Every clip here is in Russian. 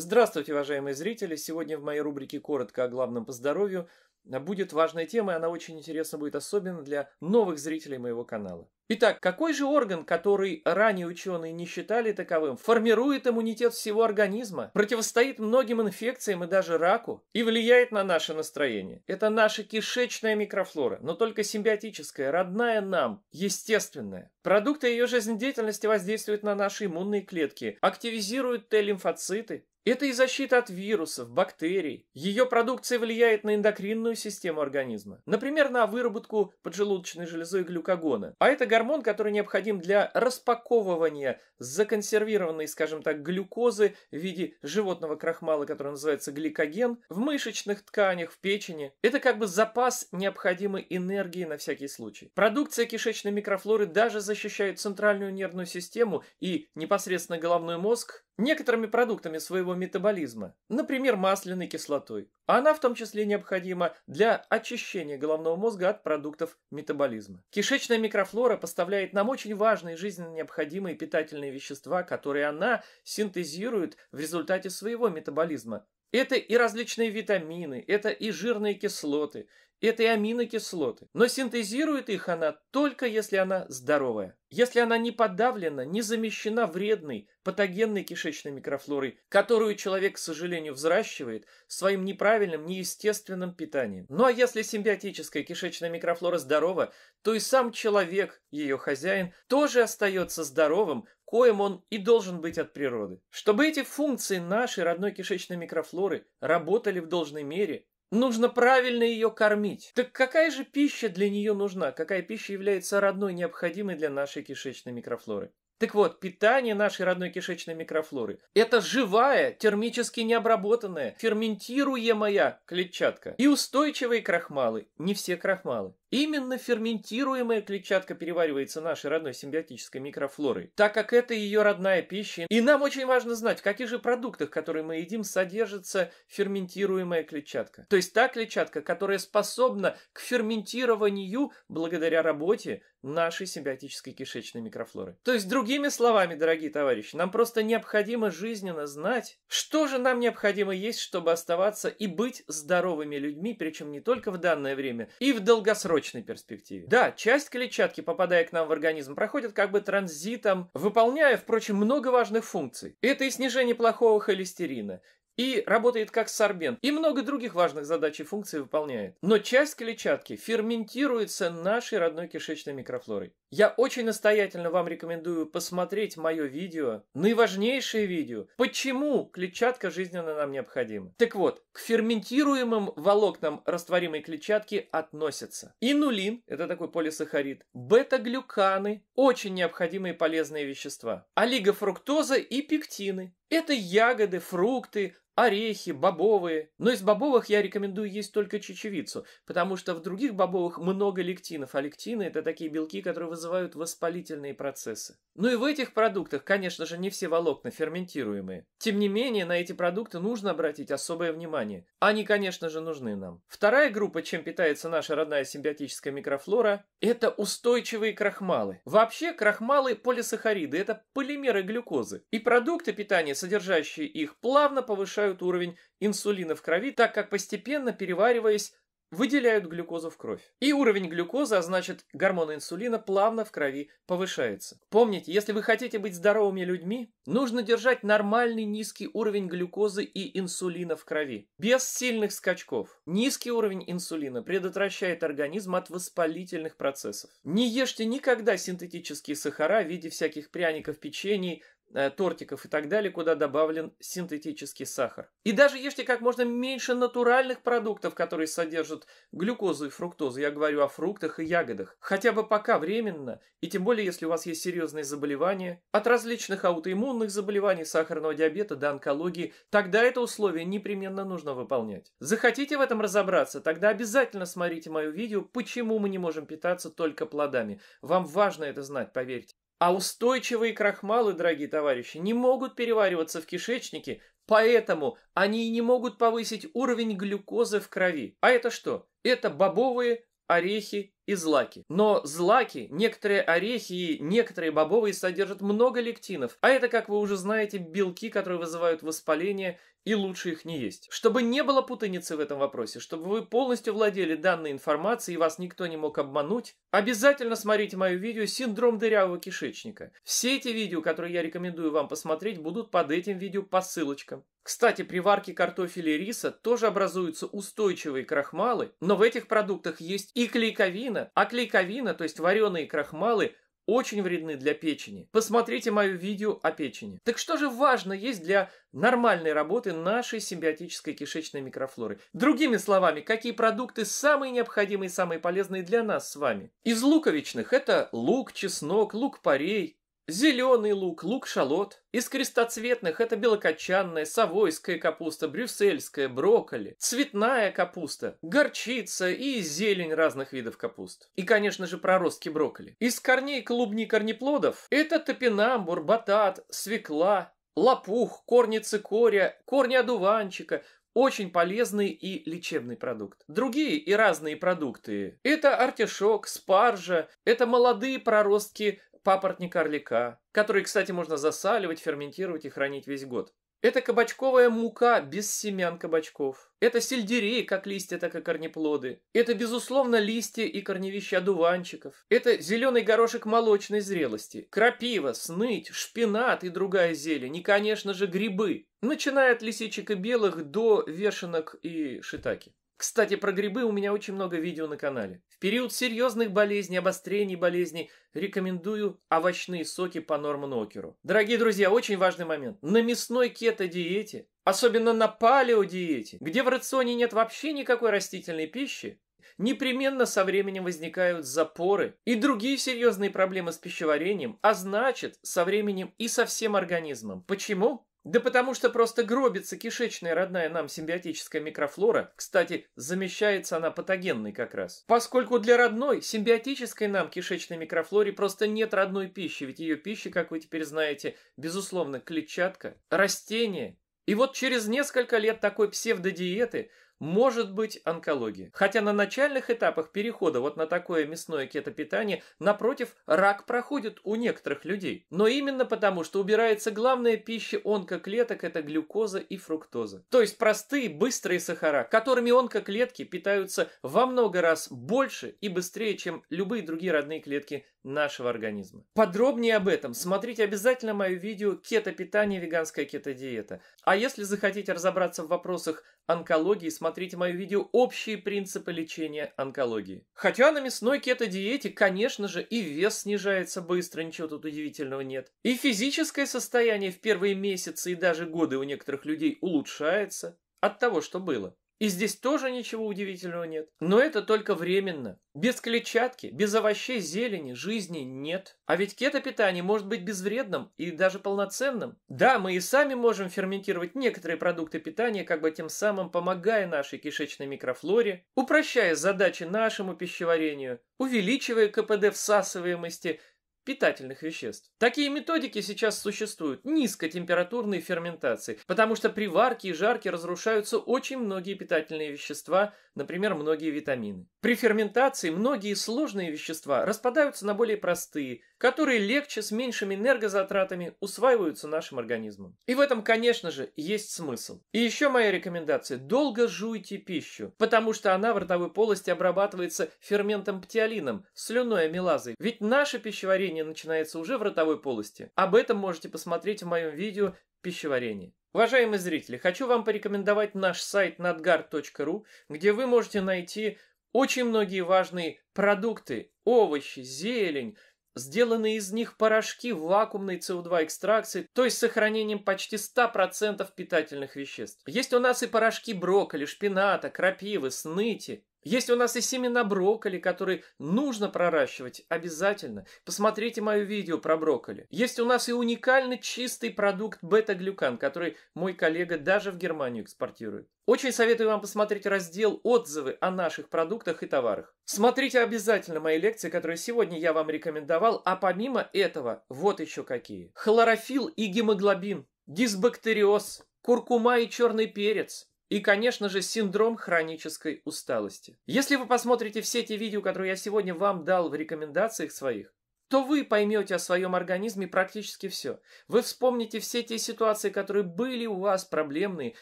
Здравствуйте, уважаемые зрители! Сегодня в моей рубрике «Коротко о главном по здоровью» будет важной темой, она очень интересна будет, особенно для новых зрителей моего канала. Итак, какой же орган, который ранее ученые не считали таковым, формирует иммунитет всего организма, противостоит многим инфекциям и даже раку и влияет на наше настроение? Это наша кишечная микрофлора, но только симбиотическая, родная нам, естественная. Продукты ее жизнедеятельности воздействуют на наши иммунные клетки, активизируют Т-лимфоциты. Это и защита от вирусов, бактерий. Ее продукция влияет на эндокринную иммунную систему организма. Например, на выработку поджелудочной железы глюкогона. А это гормон, который необходим для распаковывания законсервированной, скажем так, глюкозы в виде животного крахмала, который называется гликоген, в мышечных тканях, в печени. Это как бы запас необходимой энергии на всякий случай. Продукция кишечной микрофлоры даже защищает центральную нервную систему и непосредственно головной мозг некоторыми продуктами своего метаболизма, например, масляной кислотой. Она в том числе необходима для очищения головного мозга от продуктов метаболизма. Кишечная микрофлора поставляет нам очень важные жизненно необходимые питательные вещества, которые она синтезирует в результате своего метаболизма. Это и различные витамины, это и жирные кислоты, этой аминокислоты, но синтезирует их она только если она здоровая. Если она не подавлена, не замещена вредной, патогенной кишечной микрофлорой, которую человек, к сожалению, взращивает своим неправильным, неестественным питанием. Ну а если симбиотическая кишечная микрофлора здорова, то и сам человек, ее хозяин, тоже остается здоровым, коим он и должен быть от природы. Чтобы эти функции нашей родной кишечной микрофлоры работали в должной мере, Нужно правильно ее кормить. Так какая же пища для нее нужна? Какая пища является родной, необходимой для нашей кишечной микрофлоры? Так вот, питание нашей родной кишечной микрофлоры – это живая, термически необработанная, ферментируемая клетчатка и устойчивые крахмалы, не все крахмалы. Именно ферментируемая клетчатка переваривается нашей родной симбиотической микрофлорой, так как это ее родная пища. И нам очень важно знать, в каких же продуктах, которые мы едим, содержится ферментируемая клетчатка. То есть та клетчатка, которая способна к ферментированию благодаря работе нашей симбиотической кишечной микрофлоры. То есть, другими словами, дорогие товарищи, нам просто необходимо жизненно знать, что же нам необходимо есть, чтобы оставаться и быть здоровыми людьми, причем не только в данное время, и в долгосрочном среднесрочной перспективе. Да, часть клетчатки, попадая к нам в организм, проходит как бы транзитом, выполняя, впрочем, много важных функций. Это и снижение плохого холестерина, и работает как сорбент, и много других важных задач и функций выполняет. Но часть клетчатки ферментируется нашей родной кишечной микрофлорой. Я очень настоятельно вам рекомендую посмотреть мое видео, наиважнейшее видео, почему клетчатка жизненно нам необходима. Так вот, к ферментируемым волокнам растворимой клетчатки относятся инулин, это такой полисахарид, бета-глюканы, очень необходимые полезные вещества, олигофруктоза и пектины. Это ягоды, фрукты, орехи, бобовые. Но из бобовых я рекомендую есть только чечевицу, потому что в других бобовых много лектинов, а лектины – это такие белки, которые вызывают воспалительные процессы. Ну и в этих продуктах, конечно же, не все волокна ферментируемые. Тем не менее, на эти продукты нужно обратить особое внимание. Они, конечно же, нужны нам. Вторая группа, чем питается наша родная симбиотическая микрофлора – это устойчивые крахмалы. Вообще, крахмалы – полисахариды, это полимеры глюкозы. И продукты питания, содержащие их, плавно повышают повышают уровень инсулина в крови, так как постепенно перевариваясь, выделяют глюкозу в кровь. И уровень глюкозы, а значит гормона инсулина, плавно в крови повышается. Помните, если вы хотите быть здоровыми людьми, нужно держать нормальный низкий уровень глюкозы и инсулина в крови. Без сильных скачков. Низкий уровень инсулина предотвращает организм от воспалительных процессов. Не ешьте никогда синтетические сахара в виде всяких пряников, печений, Э, тортиков и так далее, куда добавлен синтетический сахар. И даже ешьте как можно меньше натуральных продуктов, которые содержат глюкозу и фруктозу. Я говорю о фруктах и ягодах. Хотя бы пока временно, и тем более, если у вас есть серьезные заболевания, от различных аутоиммунных заболеваний, сахарного диабета до онкологии, тогда это условие непременно нужно выполнять. Захотите в этом разобраться, тогда обязательно смотрите мое видео «Почему мы не можем питаться только плодами». Вам важно это знать, поверьте. А устойчивые крахмалы, дорогие товарищи, не могут перевариваться в кишечнике, поэтому они и не могут повысить уровень глюкозы в крови. А это что? Это бобовые, орехи и злаки. Но злаки, некоторые орехи и некоторые бобовые содержат много лектинов, а это, как вы уже знаете, белки, которые вызывают воспаление, и лучше их не есть. Чтобы не было путаницы в этом вопросе, чтобы вы полностью владели данной информацией и вас никто не мог обмануть, обязательно смотрите мое видео «Синдром дырявого кишечника». Все эти видео, которые я рекомендую вам посмотреть, будут под этим видео по ссылочкам. Кстати, при варке картофеля и риса тоже образуются устойчивые крахмалы, но в этих продуктах есть и клейковина, а клейковина, то есть вареные крахмалы, очень вредны для печени. Посмотрите мое видео о печени. Так что же важно есть для нормальной работы нашей симбиотической кишечной микрофлоры? Другими словами, какие продукты самые необходимые и самые полезные для нас с вами? Из луковичных это лук, чеснок, лук-порей, Зеленый лук, лук-шалот. Из крестоцветных это белокочанная, совойская капуста, брюссельская, брокколи, цветная капуста, горчица и зелень разных видов капуст. И, конечно же, проростки брокколи. Из корней клубни корнеплодов это топинамбур, батат, свекла, лопух, корни цикория, корни одуванчика, очень полезный и лечебный продукт. Другие и разные продукты – это артишок, спаржа, это молодые проростки папоротника орлика, который, кстати, можно засаливать, ферментировать и хранить весь год. Это кабачковая мука без семян кабачков. Это сельдерей, как листья, так и корнеплоды. Это, безусловно, листья и корневища одуванчиков. Это зеленый горошек молочной зрелости. Крапива, сныть, шпинат и другая зелень. И, конечно же, грибы. Начиная от лисичек и белых до вершинок и шитаки. Кстати, про грибы у меня очень много видео на канале. В период серьезных болезней, обострений болезней рекомендую овощные соки по Норману Океру. Дорогие друзья, очень важный момент. На мясной кето-диете, особенно на палео-диете, где в рационе нет вообще никакой растительной пищи, непременно со временем возникают запоры и другие серьезные проблемы с пищеварением, а значит, со временем и со всем организмом. Почему? Да потому что просто гробится кишечная родная нам симбиотическая микрофлора. Кстати, замещается она патогенной как раз. Поскольку для родной, симбиотической нам кишечной микрофлоре просто нет родной пищи, ведь ее пища, как вы теперь знаете, безусловно, клетчатка, растения. И вот через несколько лет такой псевдодиеты – может быть онкология. Хотя на начальных этапах перехода вот на такое мясное кетопитание, напротив, рак проходит у некоторых людей. Но именно потому, что убирается главная пища онкоклеток – это глюкоза и фруктоза. То есть простые быстрые сахара, которыми онкоклетки питаются во много раз больше и быстрее, чем любые другие родные клетки нашего организма. Подробнее об этом смотрите обязательно мое видео «Кетопитание. Веганская кетодиета». А если захотите разобраться в вопросах онкологии, смотрите посмотрите мое видео «Общие принципы лечения онкологии». Хотя на мясной кето-диете, конечно же, и вес снижается быстро, ничего тут удивительного нет. И физическое состояние в первые месяцы и даже годы у некоторых людей улучшается от того, что было. И здесь тоже ничего удивительного нет. Но это только временно. Без клетчатки, без овощей, зелени, жизни нет. А ведь кето-питание может быть безвредным и даже полноценным. Да, мы и сами можем ферментировать некоторые продукты питания, как бы тем самым помогая нашей кишечной микрофлоре, упрощая задачи нашему пищеварению, увеличивая КПД всасываемости – питательных веществ. Такие методики сейчас существуют низкотемпературной ферментации, потому что при варке и жарке разрушаются очень многие питательные вещества, например, многие витамины. При ферментации многие сложные вещества распадаются на более простые, которые легче с меньшими энергозатратами усваиваются нашим организмом. И в этом, конечно же, есть смысл. И еще моя рекомендация – долго жуйте пищу, потому что она в ротовой полости обрабатывается ферментом птиолином, слюной амилазой. Ведь наше пищеварение пищеварение начинается уже в ротовой полости, об этом можете посмотреть в моем видео «Пищеварение». Уважаемые зрители, хочу вам порекомендовать наш сайт nadgar.ru, где вы можете найти очень многие важные продукты, овощи, зелень, сделанные из них порошки в вакуумной СО2 экстракции, то есть с сохранением почти 100% питательных веществ. Есть у нас и порошки брокколи, шпината, крапивы, сныти, есть у нас и семена брокколи, которые нужно проращивать обязательно. Посмотрите мое видео про брокколи. Есть у нас и уникальный чистый продукт бета-глюкан, который мой коллега даже в Германию экспортирует. Очень советую вам посмотреть раздел «Отзывы о наших продуктах и товарах». Смотрите обязательно мои лекции, которые сегодня я вам рекомендовал, а помимо этого вот еще какие. Хлорофилл и гемоглобин, дисбактериоз, куркума и черный перец, и, конечно же, синдром хронической усталости. Если вы посмотрите все те видео, которые я сегодня вам дал в рекомендациях своих, то вы поймете о своем организме практически все. Вы вспомните все те ситуации, которые были у вас проблемные,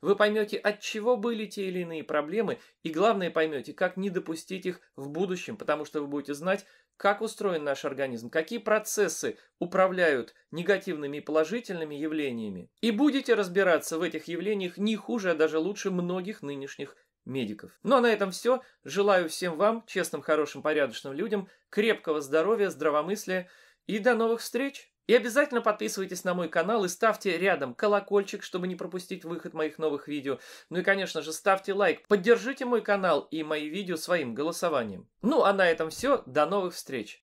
вы поймете, от чего были те или иные проблемы, и главное поймете, как не допустить их в будущем, потому что вы будете знать, как устроен наш организм, какие процессы управляют негативными и положительными явлениями. И будете разбираться в этих явлениях не хуже, а даже лучше многих нынешних медиков. Ну а на этом все. Желаю всем вам, честным, хорошим, порядочным людям, крепкого здоровья, здравомыслия и до новых встреч! И обязательно подписывайтесь на мой канал и ставьте рядом колокольчик, чтобы не пропустить выход моих новых видео. Ну и, конечно же, ставьте лайк, поддержите мой канал и мои видео своим голосованием. Ну а на этом все, до новых встреч!